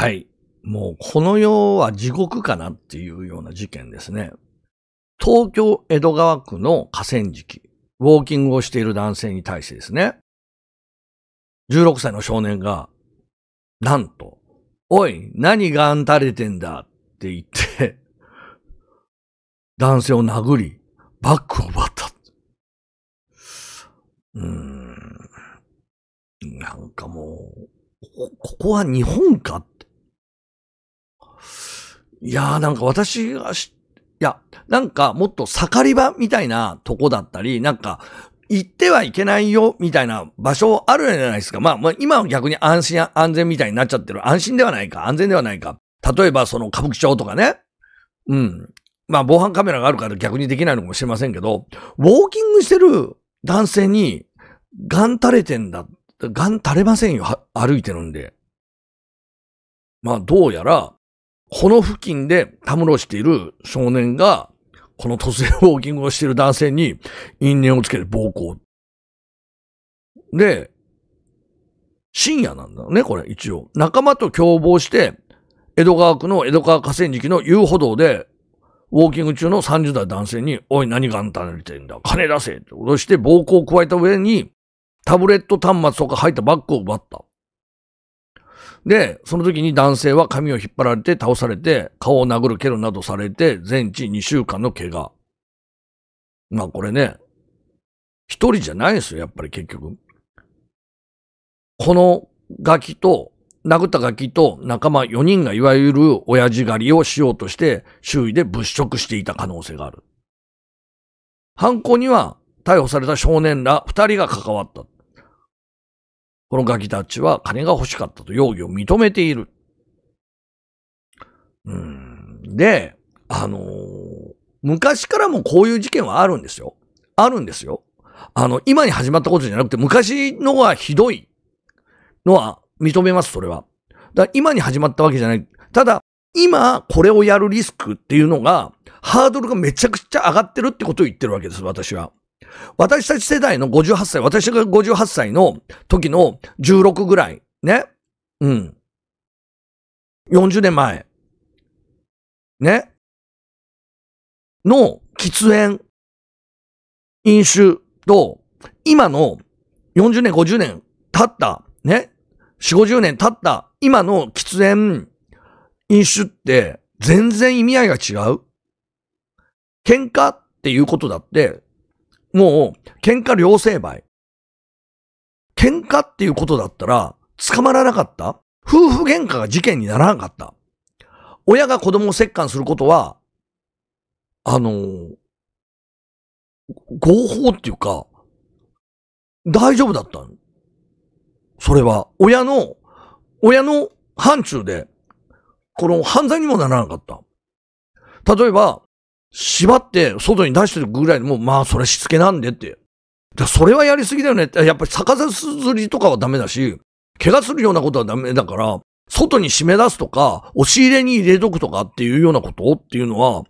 はい。もうこの世は地獄かなっていうような事件ですね。東京江戸川区の河川敷、ウォーキングをしている男性に対してですね、16歳の少年が、なんと、おい、何があんたれてんだって言って、男性を殴り、バッグを奪った。うーん。なんかもう、ここは日本かっいやーなんか私がし、いや、なんかもっと盛り場みたいなとこだったり、なんか、行ってはいけないよ、みたいな場所あるじゃないですか。まあ、まあ、今は逆に安心、安全みたいになっちゃってる。安心ではないか、安全ではないか。例えば、その歌舞伎町とかね。うん。まあ、防犯カメラがあるから逆にできないのかもしれませんけど、ウォーキングしてる男性に、ガン垂れてんだ。ガン垂れませんよ、歩いてるんで。まあ、どうやら、この付近でたむろしている少年が、この突然ウォーキングをしている男性に因縁をつけて暴行。で、深夜なんだよね、これ、一応。仲間と共謀して、江戸川区の江戸川河川敷の遊歩道で、ウォーキング中の30代男性に、おい、何があんたれてんだ金出せって脅して暴行を加えた上に、タブレット端末とか入ったバッグを奪った。で、その時に男性は髪を引っ張られて倒されて、顔を殴る蹴るなどされて、全治2週間の怪我。まあこれね、一人じゃないですよ、やっぱり結局。このガキと、殴ったガキと仲間4人がいわゆる親父狩りをしようとして、周囲で物色していた可能性がある。犯行には逮捕された少年ら2人が関わった。このガキたちは金が欲しかったと容疑を認めている。うん、で、あのー、昔からもこういう事件はあるんですよ。あるんですよ。あの、今に始まったことじゃなくて、昔のはひどいのは認めます、それは。だから今に始まったわけじゃない。ただ、今、これをやるリスクっていうのが、ハードルがめちゃくちゃ上がってるってことを言ってるわけです、私は。私たち世代の58歳、私が58歳の時の16ぐらい、ね。うん。40年前。ね。の喫煙、飲酒と、今の40年、50年経った、ね。4、50年経った、今の喫煙、飲酒って、全然意味合いが違う。喧嘩っていうことだって、もう、喧嘩両成敗。喧嘩っていうことだったら、捕まらなかった夫婦喧嘩が事件にならなかった。親が子供を折檻することは、あのー、合法っていうか、大丈夫だったのそれは、親の、親の範疇で、この犯罪にもならなかった。例えば、縛って外に出してるぐらいでもう、まあ、それしつけなんでって。だそれはやりすぎだよねって。やっぱり逆さすずりとかはダメだし、怪我するようなことはダメだから、外に締め出すとか、押し入れに入れとくとかっていうようなことっていうのは、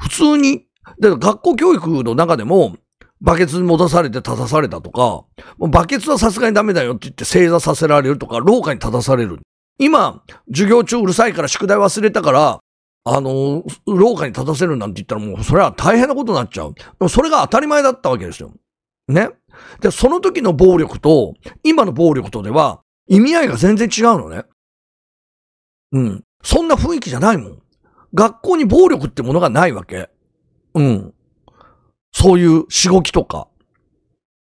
普通に、だから学校教育の中でも、バケツに戻されて立たされたとか、バケツはさすがにダメだよって言って正座させられるとか、廊下に立たされる。今、授業中うるさいから宿題忘れたから、あの、廊下に立たせるなんて言ったらもうそれは大変なことになっちゃう。それが当たり前だったわけですよ。ね。で、その時の暴力と、今の暴力とでは、意味合いが全然違うのね。うん。そんな雰囲気じゃないもん。学校に暴力ってものがないわけ。うん。そういうしごきとか。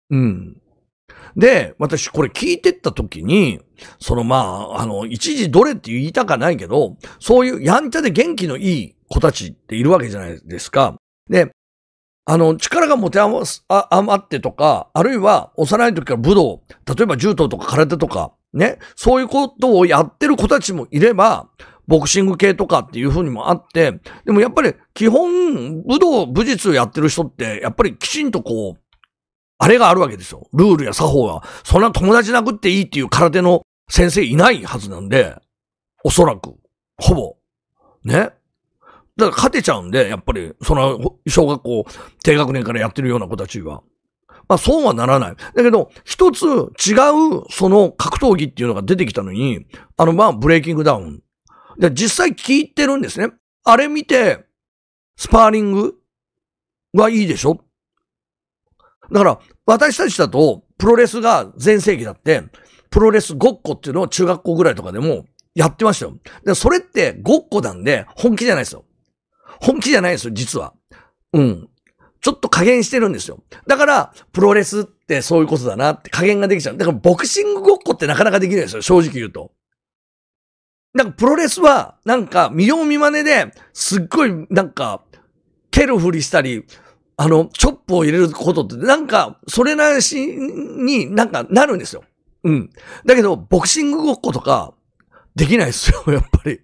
うん。で、私これ聞いてった時に、そのまあ、あの、一時どれって言いたかないけど、そういうやんちゃで元気のいい子たちっているわけじゃないですか。で、あの、力が持て余す、余ってとか、あるいは幼い時から武道、例えば柔道とか空手とか、ね、そういうことをやってる子たちもいれば、ボクシング系とかっていう風にもあって、でもやっぱり基本、武道、武術をやってる人って、やっぱりきちんとこう、あれがあるわけですよ。ルールや作法が。そんな友達なくっていいっていう空手の先生いないはずなんで、おそらく、ほぼ。ね。だから勝てちゃうんで、やっぱり、その、小学校、低学年からやってるような子たちは。まあ、そうはならない。だけど、一つ違う、その格闘技っていうのが出てきたのに、あの、まあ、ブレイキングダウン。で、実際聞いてるんですね。あれ見て、スパーリングはいいでしょだから、私たちだと、プロレスが全盛期だって、プロレスごっこっていうのを中学校ぐらいとかでもやってましたよ。で、それってごっこなんで、本気じゃないですよ。本気じゃないですよ、実は。うん。ちょっと加減してるんですよ。だから、プロレスってそういうことだなって加減ができちゃう。だから、ボクシングごっこってなかなかできないですよ、正直言うと。なんか、プロレスは、なんか、見よう見真似で、すっごい、なんか、蹴るふりしたり、あの、チョップを入れることって、なんか、それなしになんかなるんですよ。うん。だけど、ボクシングごっことか、できないですよ、やっぱり。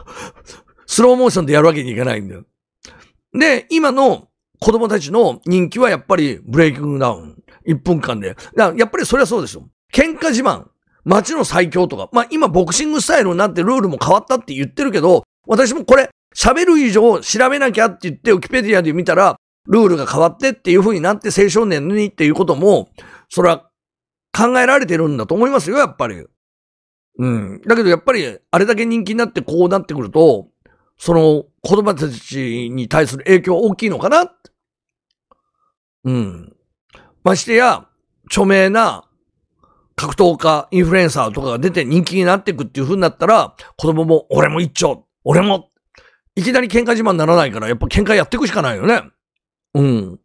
スローモーションでやるわけにいかないんだよ。で、今の子供たちの人気はやっぱりブレイキングダウン。1分間で。やっぱりそれはそうでしょ。喧嘩自慢。街の最強とか。まあ今ボクシングスタイルになってルールも変わったって言ってるけど、私もこれ喋る以上調べなきゃって言ってウキペディアで見たら、ルールが変わってっていう風になって青少年にっていうことも、それは考えられてるんだと思いますよ、やっぱり。うん。だけどやっぱり、あれだけ人気になってこうなってくると、その子供たちに対する影響大きいのかなうん。ましてや、著名な格闘家、インフルエンサーとかが出て人気になっていくっていう風になったら、子供も俺も一丁、俺も、いきなり喧嘩自慢にならないから、やっぱ喧嘩やっていくしかないよね。うん。っ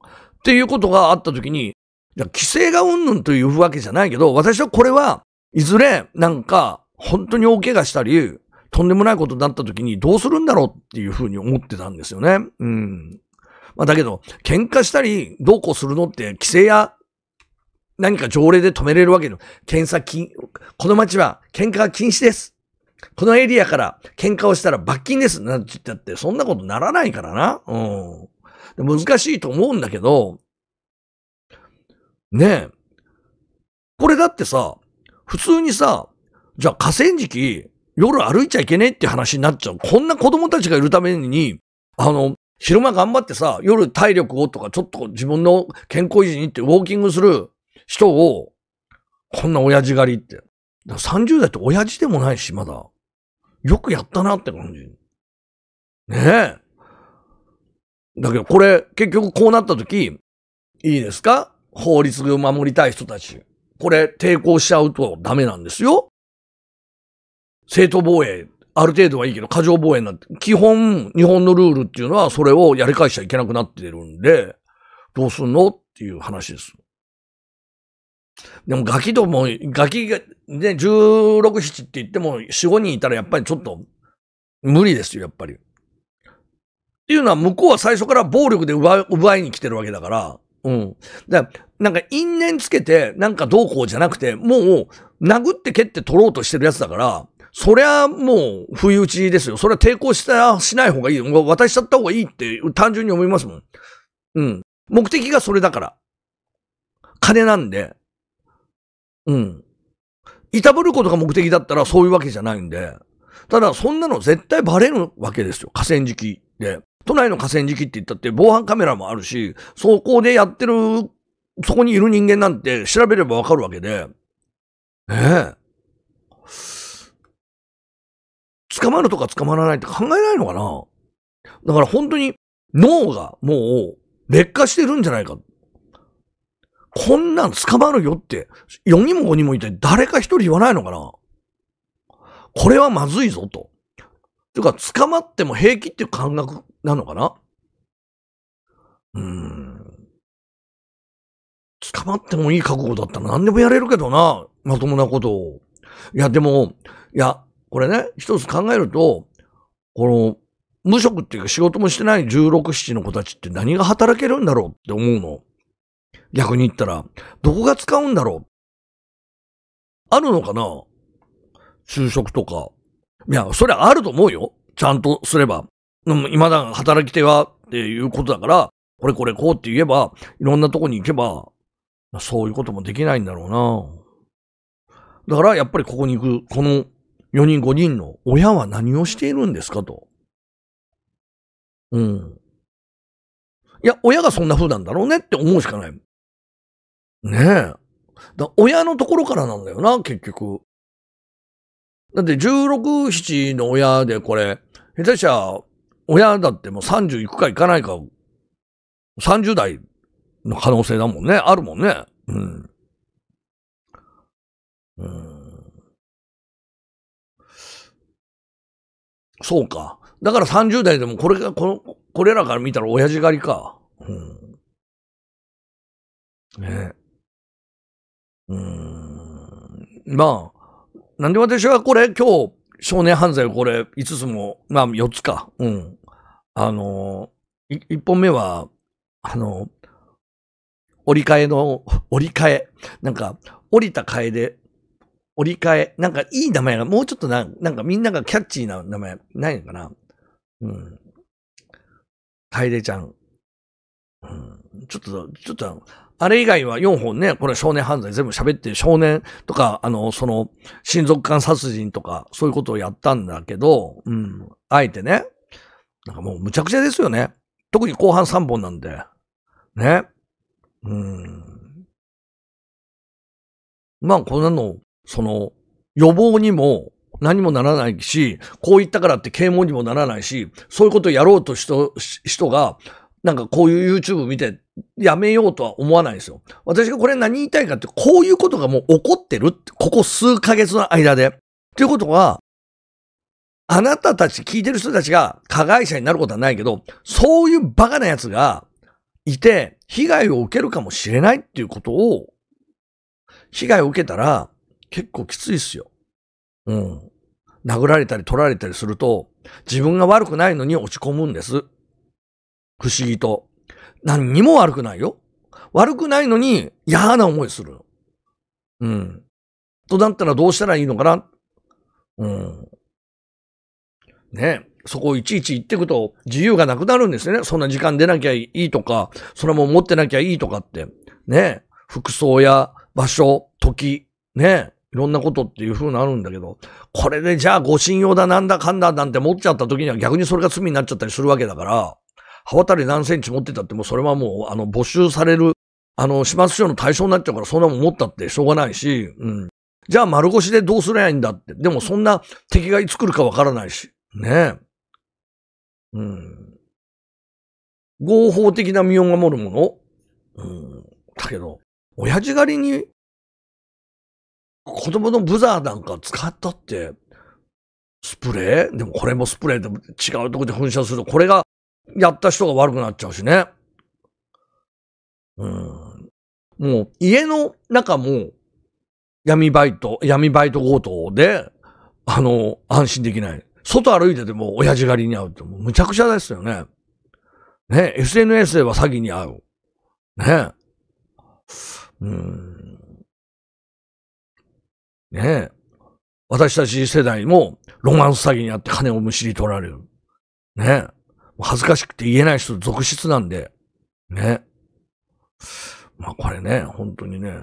ていうことがあった時に、規制がうんぬんというわけじゃないけど、私はこれはいずれなんか本当に大怪我したり、とんでもないことになった時にどうするんだろうっていうふうに思ってたんですよね。うん。まあだけど、喧嘩したりどうこうするのって規制や何か条例で止めれるわけで、検査金、この街は喧嘩禁止です。このエリアから喧嘩をしたら罰金です。なんて言ったって、そんなことならないからな。うん。難しいと思うんだけど、ねえ。これだってさ、普通にさ、じゃあ河川敷、夜歩いちゃいけねえって話になっちゃう。こんな子供たちがいるために、あの、昼間頑張ってさ、夜体力をとか、ちょっと自分の健康維持にってウォーキングする人を、こんな親父狩りって。30代って親父でもないし、まだ。よくやったなって感じ。ねえ。だけど、これ、結局こうなった時、いいですか法律を守りたい人たち。これ、抵抗しちゃうとダメなんですよ。正当防衛、ある程度はいいけど、過剰防衛なんて、基本、日本のルールっていうのは、それをやり返しちゃいけなくなってるんで、どうすんのっていう話です。でもガキども、ガキが、ね、16、7って言っても、4、5人いたらやっぱりちょっと、無理ですよ、やっぱり。っていうのは向こうは最初から暴力で奪い奪いに来てるわけだから、うん。だから、なんか因縁つけて、なんかどうこうじゃなくて、もう、殴って蹴って取ろうとしてるやつだから、そりゃもう、不意打ちですよ。それは抵抗した、しない方がいい。渡しちゃった方がいいって、単純に思いますもん。うん。目的がそれだから。金なんで。うん。いたぶることが目的だったらそういうわけじゃないんで。ただ、そんなの絶対バレるわけですよ。河川敷で。都内の河川敷って言ったって防犯カメラもあるし、そこでやってる、そこにいる人間なんて調べればわかるわけで、ねえ。捕まるとか捕まらないって考えないのかなだから本当に脳がもう劣化してるんじゃないか。こんなん捕まるよって、4人も5人もいて誰か1人言わないのかなこれはまずいぞと。ていうか、捕まっても平気っていう感覚なのかなうーん。捕まってもいい覚悟だったら何でもやれるけどな、まともなことを。いや、でも、いや、これね、一つ考えると、この、無職っていうか仕事もしてない16、7の子たちって何が働けるんだろうって思うの。逆に言ったら、どこが使うんだろうあるのかな就職とか。いや、そりゃあると思うよ。ちゃんとすれば。今だが働き手はっていうことだから、これこれこうって言えば、いろんなとこに行けば、そういうこともできないんだろうな。だからやっぱりここに行く、この4人5人の親は何をしているんですかと。うん。いや、親がそんな風なんだろうねって思うしかない。ねえ。だ親のところからなんだよな、結局。だって16、7の親でこれ、下手したら親だってもう30いくかいかないか、30代の可能性だもんね。あるもんね。うん。うん。そうか。だから30代でもこれが、この、これらから見たら親父狩りか。うん。ねうん。まあ、なんで私はこれ今日、少年犯罪これ5つも、まあ4つか。うん。あの、1本目は、あの、折り替えの、折り替え。なんか、折りた替えで、折り替え。なんかいい名前が、もうちょっとな、なんかみんながキャッチーな名前、ないのかなうん。楓ちゃん。うん。ちょっと、ちょっと、あれ以外は4本ね、これ少年犯罪全部喋って、少年とか、あの、その、親族間殺人とか、そういうことをやったんだけど、うん、あえてね、なんかもうむちゃくちゃですよね。特に後半3本なんで。ね。うん。まあ、こんなの、その、予防にも何もならないし、こう言ったからって啓蒙にもならないし、そういうことをやろうとした人が、なんかこういう YouTube 見てやめようとは思わないですよ。私がこれ何言いたいかって、こういうことがもう起こってるって、ここ数ヶ月の間で。ということは、あなたたち、聞いてる人たちが加害者になることはないけど、そういうバカな奴がいて、被害を受けるかもしれないっていうことを、被害を受けたら、結構きついっすよ。うん。殴られたり取られたりすると、自分が悪くないのに落ち込むんです。不思議と。何にも悪くないよ。悪くないのに嫌な思いする。うん。となったらどうしたらいいのかなうん。ねそこをいちいち言ってくと自由がなくなるんですよね。そんな時間出なきゃいいとか、それも持ってなきゃいいとかって。ね服装や場所、時、ねいろんなことっていう風になるんだけど、これでじゃあご信用だなんだかんだなんて持っちゃった時には逆にそれが罪になっちゃったりするわけだから、刃渡り何センチ持ってたってもうそれはもう、あの、募集される、あの、始末書の対象になっちゃうから、そんなもん持ったってしょうがないし、うん。じゃあ丸腰でどうすりゃいいんだって。でもそんな敵がいつ来るかわからないし。ねえ。うん。合法的な身を守るものうん。だけど、親父狩りに、子供のブザーなんか使ったって、スプレーでもこれもスプレーで違うとこで噴射すると、これがやった人が悪くなっちゃうしね。うん。もう、家の中も、闇バイト、闇バイト強盗で、あの、安心できない。外歩いてても親父狩りに会うって、もうむちゃくちゃですよね。ね、SNS では詐欺に会う。ね。うん。ね私たち世代もロマンス詐欺にあって金をむしり取られる。ね恥ずかしくて言えない人続出なんで、ね。まあこれね、本当にね、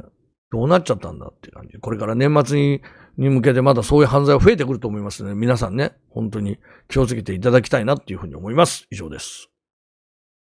どうなっちゃったんだっていう感じ。これから年末に、に向けてまだそういう犯罪は増えてくると思いますの、ね、で、皆さんね、本当に気をつけていただきたいなっていうふうに思います。以上です。